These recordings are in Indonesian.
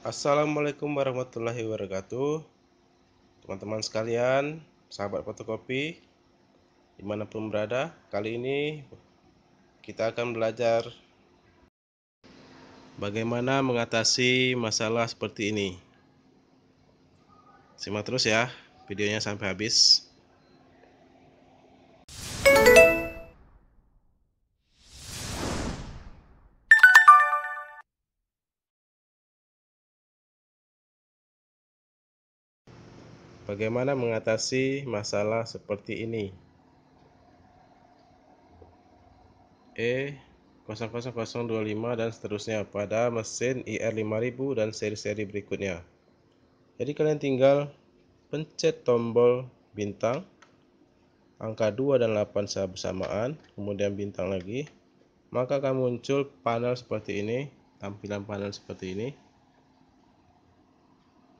Assalamualaikum warahmatullahi wabarakatuh Teman-teman sekalian, sahabat fotokopi Dimanapun berada, kali ini kita akan belajar Bagaimana mengatasi masalah seperti ini Simak terus ya videonya sampai habis Bagaimana mengatasi masalah seperti ini? E 00025 dan seterusnya pada mesin IR5000 dan seri-seri berikutnya. Jadi kalian tinggal pencet tombol bintang angka 2 dan 8 secara bersamaan, kemudian bintang lagi. Maka akan muncul panel seperti ini, tampilan panel seperti ini.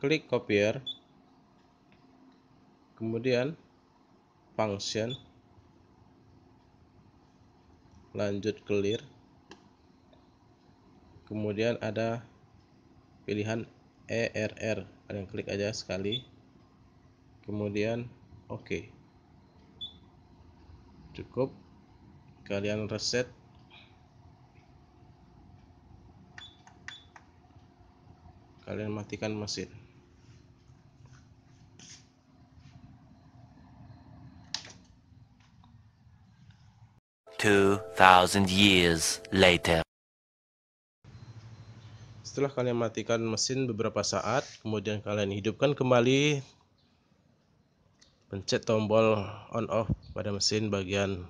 Klik copier kemudian function lanjut clear kemudian ada pilihan ERR kalian klik aja sekali kemudian oke cukup kalian reset kalian matikan mesin 2,000 years later. Setelah kalian matikan mesin beberapa saat, kemudian kalian hidupkan kembali, pencet tombol on off pada mesin bagian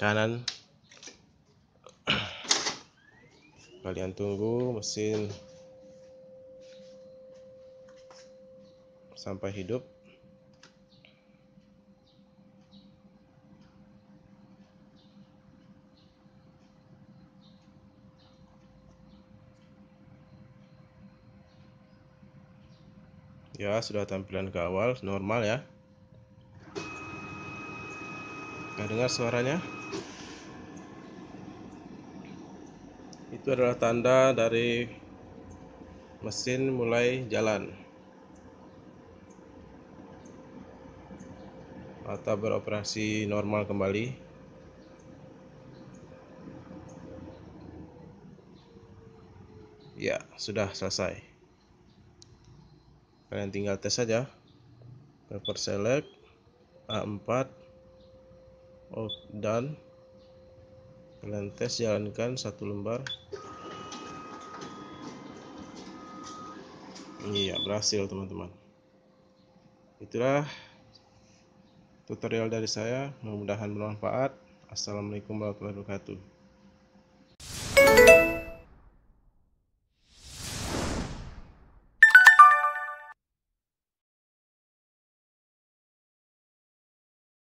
kanan. Kalian tunggu mesin sampai hidup. ya sudah tampilan ke awal normal ya nah, dengar suaranya itu adalah tanda dari mesin mulai jalan atau beroperasi normal kembali ya sudah selesai kalian tinggal tes saja paper select A4 off dan kalian tes jalankan satu lembar iya berhasil teman-teman itulah tutorial dari saya mudah-mudahan bermanfaat assalamualaikum warahmatullahi wabarakatuh